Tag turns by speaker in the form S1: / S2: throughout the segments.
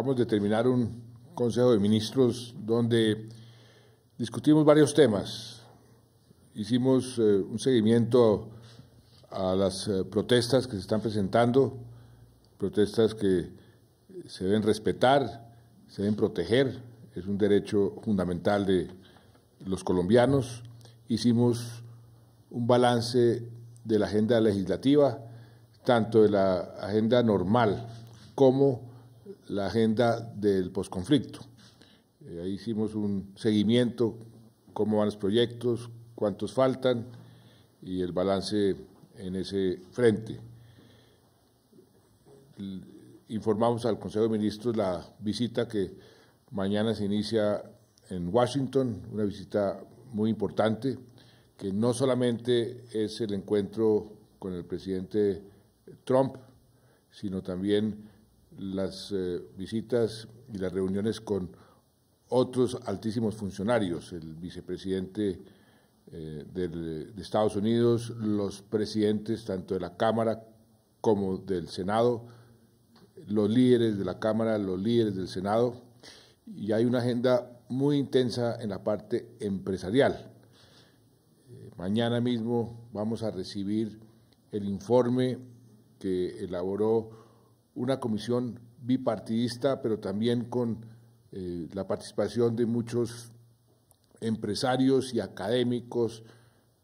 S1: acabamos de terminar un Consejo de Ministros donde discutimos varios temas. Hicimos eh, un seguimiento a las eh, protestas que se están presentando, protestas que se deben respetar, se deben proteger, es un derecho fundamental de los colombianos. Hicimos un balance de la agenda legislativa, tanto de la agenda normal como la agenda del posconflicto. Eh, ahí hicimos un seguimiento, cómo van los proyectos, cuántos faltan y el balance en ese frente. Informamos al Consejo de Ministros la visita que mañana se inicia en Washington, una visita muy importante, que no solamente es el encuentro con el presidente Trump, sino también las eh, visitas y las reuniones con otros altísimos funcionarios, el vicepresidente eh, de Estados Unidos, los presidentes tanto de la Cámara como del Senado, los líderes de la Cámara, los líderes del Senado, y hay una agenda muy intensa en la parte empresarial. Eh, mañana mismo vamos a recibir el informe que elaboró una comisión bipartidista, pero también con eh, la participación de muchos empresarios y académicos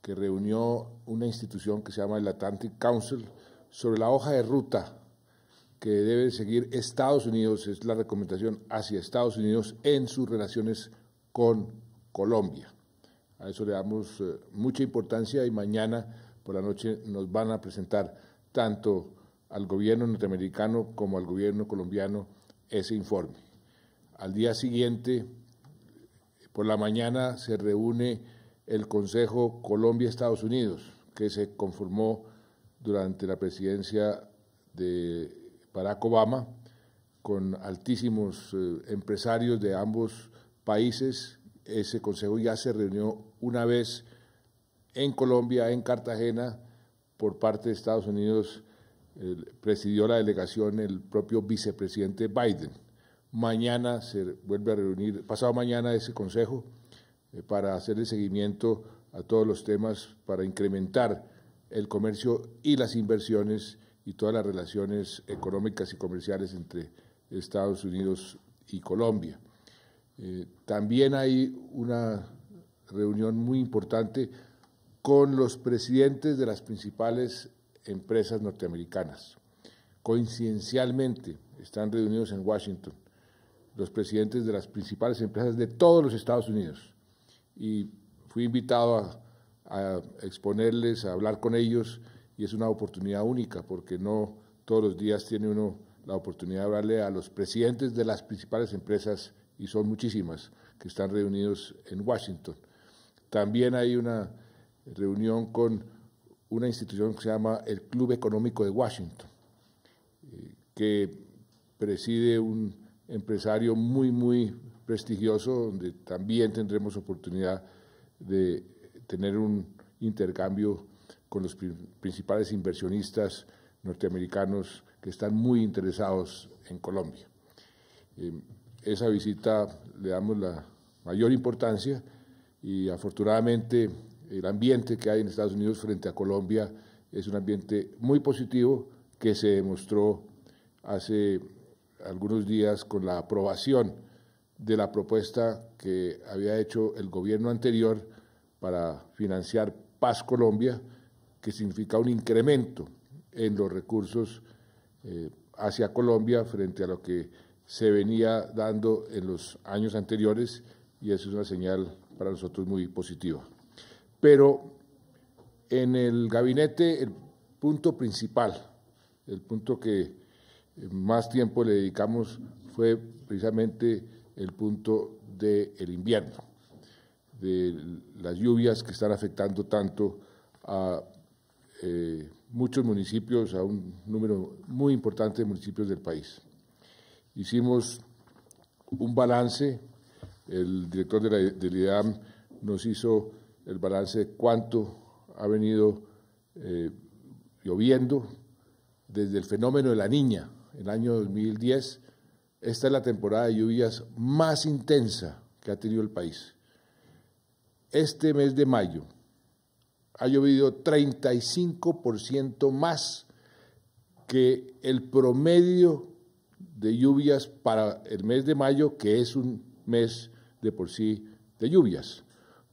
S1: que reunió una institución que se llama el Atlantic Council sobre la hoja de ruta que debe seguir Estados Unidos, es la recomendación hacia Estados Unidos en sus relaciones con Colombia. A eso le damos eh, mucha importancia y mañana por la noche nos van a presentar tanto al gobierno norteamericano como al gobierno colombiano ese informe. Al día siguiente, por la mañana, se reúne el Consejo Colombia-Estados Unidos, que se conformó durante la presidencia de Barack Obama, con altísimos eh, empresarios de ambos países. Ese consejo ya se reunió una vez en Colombia, en Cartagena, por parte de Estados Unidos presidió la delegación el propio vicepresidente Biden. Mañana se vuelve a reunir, pasado mañana ese consejo, eh, para hacerle seguimiento a todos los temas, para incrementar el comercio y las inversiones y todas las relaciones económicas y comerciales entre Estados Unidos y Colombia. Eh, también hay una reunión muy importante con los presidentes de las principales empresas norteamericanas. Coincidencialmente están reunidos en Washington los presidentes de las principales empresas de todos los Estados Unidos. Y fui invitado a, exponerles, a hablar con ellos, y es una oportunidad única porque no todos los días tiene uno la oportunidad de hablarle a los presidentes de las principales empresas, y son muchísimas, que están reunidos en Washington. También hay una reunión con una institución que se llama el Club Económico de Washington, que preside un empresario muy, muy prestigioso, donde también tendremos oportunidad de tener un intercambio con los principales inversionistas norteamericanos que están muy interesados en Colombia. Eh, esa visita le damos la mayor importancia y afortunadamente el ambiente que hay en Estados Unidos frente a Colombia es un ambiente muy positivo que se demostró hace algunos días con la aprobación de la propuesta que había hecho el gobierno anterior para financiar Paz Colombia, que significa un incremento en los recursos eh, hacia Colombia frente a lo que se venía dando en los años anteriores y eso es una señal para nosotros muy positiva. Pero en el gabinete el punto principal, el punto que más tiempo le dedicamos fue precisamente el punto del invierno, de las lluvias que están afectando tanto a eh, muchos municipios, a un número muy importante de municipios del país. Hicimos un balance, el director de la, del IDAM nos hizo el balance de cuánto ha venido eh, lloviendo desde el fenómeno de la niña, el año 2010. Esta es la temporada de lluvias más intensa que ha tenido el país. Este mes de mayo ha llovido 35% más que el promedio de lluvias para el mes de mayo, que es un mes de por sí de lluvias.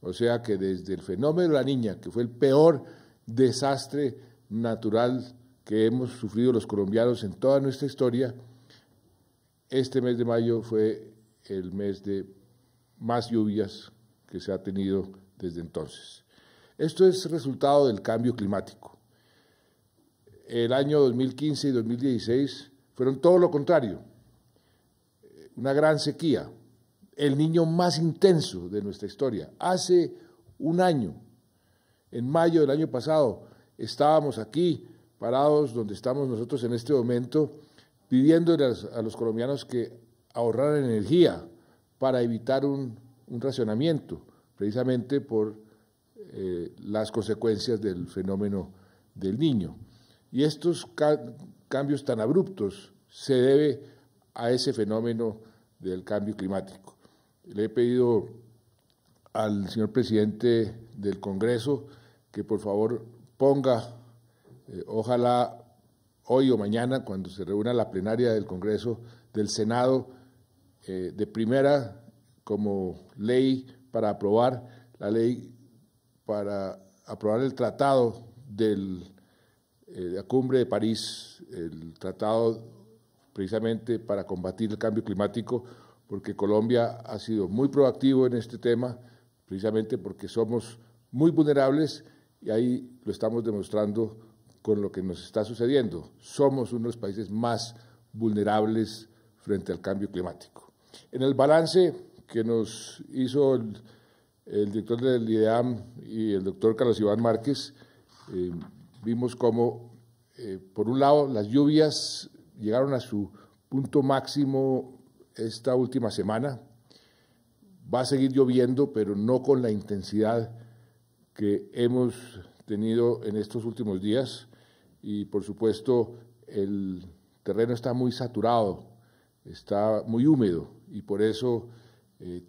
S1: O sea que desde el fenómeno de la niña, que fue el peor desastre natural que hemos sufrido los colombianos en toda nuestra historia, este mes de mayo fue el mes de más lluvias que se ha tenido desde entonces. Esto es resultado del cambio climático. El año 2015 y 2016 fueron todo lo contrario, una gran sequía, el niño más intenso de nuestra historia. Hace un año, en mayo del año pasado, estábamos aquí, parados donde estamos nosotros en este momento, pidiéndole a los colombianos que ahorraran energía para evitar un, racionamiento, precisamente por eh, las consecuencias del fenómeno del niño. Y estos cambios tan abruptos se debe a ese fenómeno del cambio climático. Le he pedido al señor presidente del Congreso que por favor ponga, eh, ojalá hoy o mañana, cuando se reúna la plenaria del Congreso, del Senado, eh, de primera como ley para aprobar la ley para aprobar el tratado eh, de la cumbre de París, el tratado precisamente para combatir el cambio climático, porque Colombia ha sido muy proactivo en este tema, precisamente porque somos muy vulnerables y ahí lo estamos demostrando con lo que nos está sucediendo. Somos uno de los países más vulnerables frente al cambio climático. En el balance que nos hizo el, director del IDEAM y el doctor Carlos Iván Márquez, eh, vimos cómo, eh, por un lado, las lluvias llegaron a su punto máximo esta última semana. Va a seguir lloviendo, pero no con la intensidad que hemos tenido en estos últimos días. Y por supuesto, el terreno está muy saturado, está muy húmedo y por eso eh,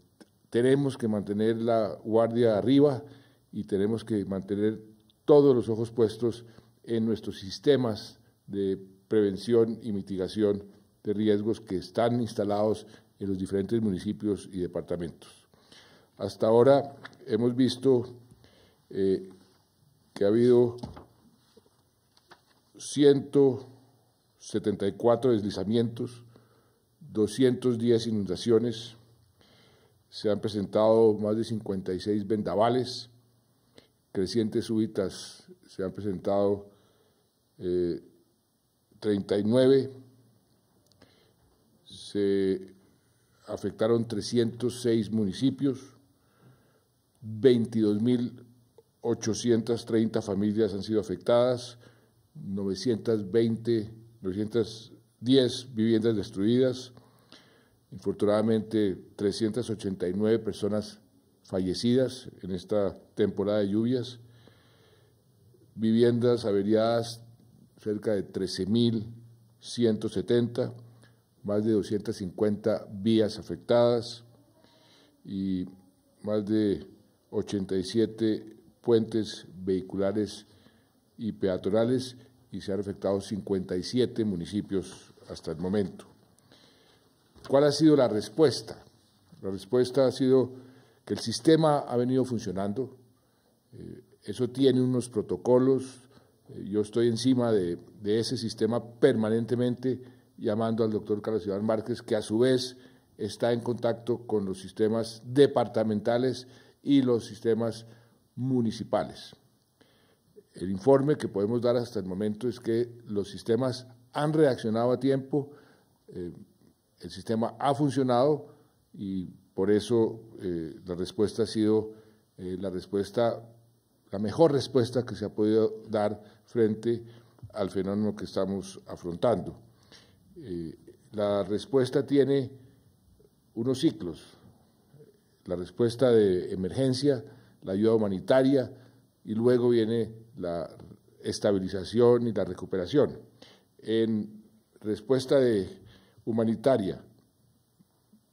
S1: tenemos que mantener la guardia arriba y tenemos que mantener todos los ojos puestos en nuestros sistemas de prevención y mitigación de riesgos que están instalados en los diferentes municipios y departamentos. Hasta ahora hemos visto eh, que ha habido 174 deslizamientos, 210 inundaciones, se han presentado más de 56 vendavales, crecientes súbitas se han presentado 39 eh, se afectaron 306 municipios, 22.830 familias han sido afectadas, 920, 910 viviendas destruidas, infortunadamente 389 personas fallecidas en esta temporada de lluvias, viviendas averiadas cerca de 13.170 más de 250 vías afectadas y más de 87 puentes vehiculares y peatonales y se han afectado 57 municipios hasta el momento. ¿Cuál ha sido la respuesta? La respuesta ha sido que el sistema ha venido funcionando, eh, eso tiene unos protocolos, eh, yo estoy encima de ese sistema permanentemente llamando al doctor Carlos Iván Márquez, que a su vez está en contacto con los sistemas departamentales y los sistemas municipales. El informe que podemos dar hasta el momento es que los sistemas han reaccionado a tiempo, eh, el sistema ha funcionado y por eso eh, la respuesta ha sido eh, la respuesta, la mejor respuesta que se ha podido dar frente al fenómeno que estamos afrontando. Eh, la respuesta tiene unos ciclos. La respuesta de emergencia, la ayuda humanitaria y luego viene la estabilización y la recuperación. En respuesta de humanitaria,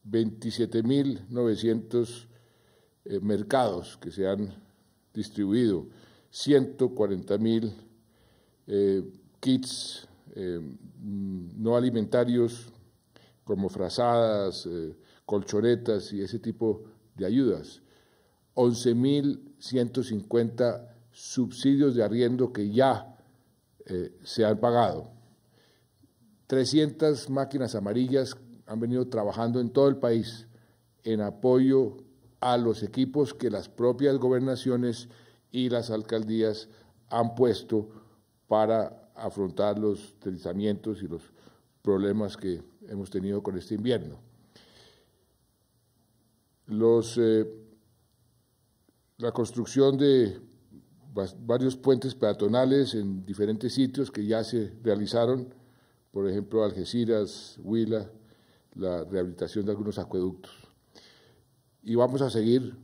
S1: 27.900 eh, mercados que se han distribuido, 140.000 eh, kits eh, mm, no alimentarios como frazadas, eh, colchonetas y ese tipo de ayudas. 11.150 subsidios de arriendo que ya eh, se han pagado. 300 máquinas amarillas han venido trabajando en todo el país en apoyo a los equipos que las propias gobernaciones y las alcaldías han puesto para afrontar los deslizamientos y los problemas que hemos tenido con este invierno. Los, eh, la construcción de varios puentes peatonales en diferentes sitios que ya se realizaron, por ejemplo, Algeciras, Huila, la rehabilitación de algunos acueductos. Y vamos a seguir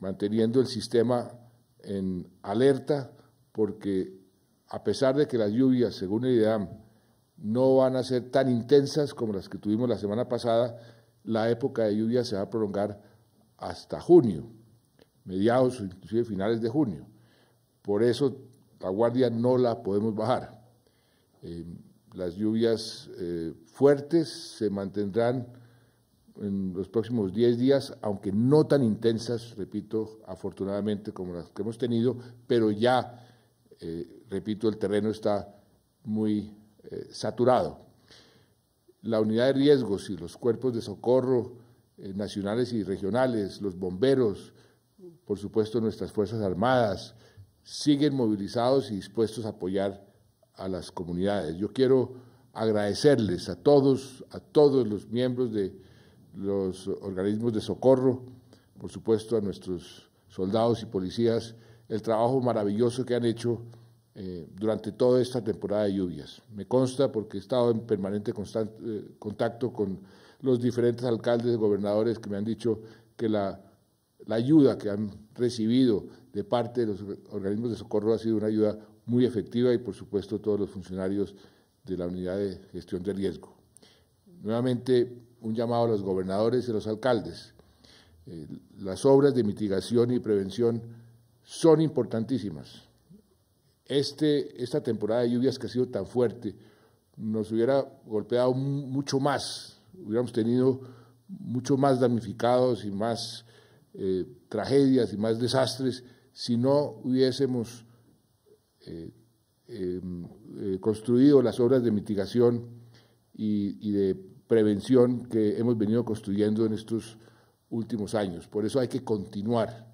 S1: manteniendo el sistema en alerta porque a pesar de que las lluvias, según el IDEAM, no van a ser tan intensas como las que tuvimos la semana pasada, la época de lluvias se va a prolongar hasta junio, mediados o inclusive finales de junio. Por eso la guardia no la podemos bajar. Em, las lluvias eh, fuertes se mantendrán en los próximos 10 días, aunque no tan intensas, repito, afortunadamente como las que hemos tenido, pero ya eh, repito, el terreno está muy eh, saturado. La unidad de riesgos y los cuerpos de socorro eh, nacionales y regionales, los bomberos, por supuesto nuestras Fuerzas Armadas, siguen movilizados y dispuestos a apoyar a las comunidades. Yo quiero agradecerles a todos, a todos los miembros de los organismos de socorro, por supuesto a nuestros soldados y policías, el trabajo maravilloso que han hecho eh, durante toda esta temporada de lluvias. Me consta porque he estado en permanente eh, contacto con los diferentes alcaldes y gobernadores que me han dicho que la, ayuda que han recibido de parte de los organismos de socorro ha sido una ayuda muy efectiva y por supuesto todos los funcionarios de la unidad de gestión de riesgo. Nuevamente, un llamado a los gobernadores y a los alcaldes. Eh, las obras de mitigación y prevención son importantísimas este, esta temporada de lluvias que ha sido tan fuerte nos hubiera golpeado mucho más, hubiéramos tenido mucho más damnificados y más eh, tragedias y más desastres si no hubiésemos eh, em, eh, construido las obras de mitigación y, y de prevención que hemos venido construyendo en estos últimos años. Por eso hay que continuar,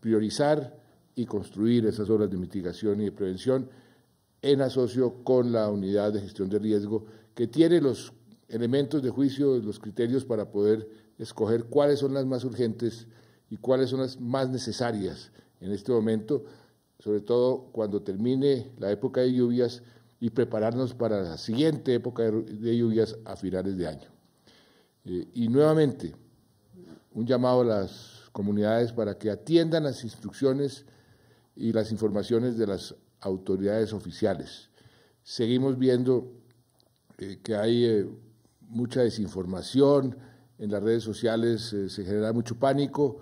S1: priorizar y construir esas obras de mitigación y de prevención en asocio con la unidad de gestión de riesgo que tiene los elementos de juicio, los criterios para poder escoger cuáles son las más urgentes y cuáles son las más necesarias en este momento, sobre todo cuando termine la época de lluvias y prepararnos para la siguiente época de lluvias a finales de año. Eh, y nuevamente, un llamado a las comunidades para que atiendan las instrucciones y las informaciones de las autoridades oficiales. Seguimos viendo eh, que hay eh, mucha desinformación, en las redes sociales eh, se genera mucho pánico.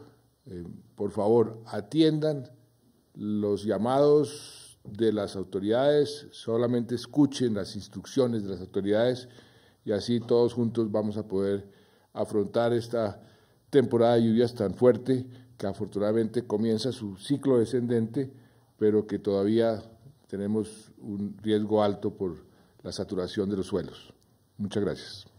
S1: por favor, atiendan los llamados de las autoridades, solamente escuchen las instrucciones de las autoridades y así todos juntos vamos a poder afrontar esta temporada de lluvias tan fuerte que afortunadamente comienza su ciclo descendente, pero que todavía tenemos un riesgo alto por la saturación de los suelos. Muchas gracias.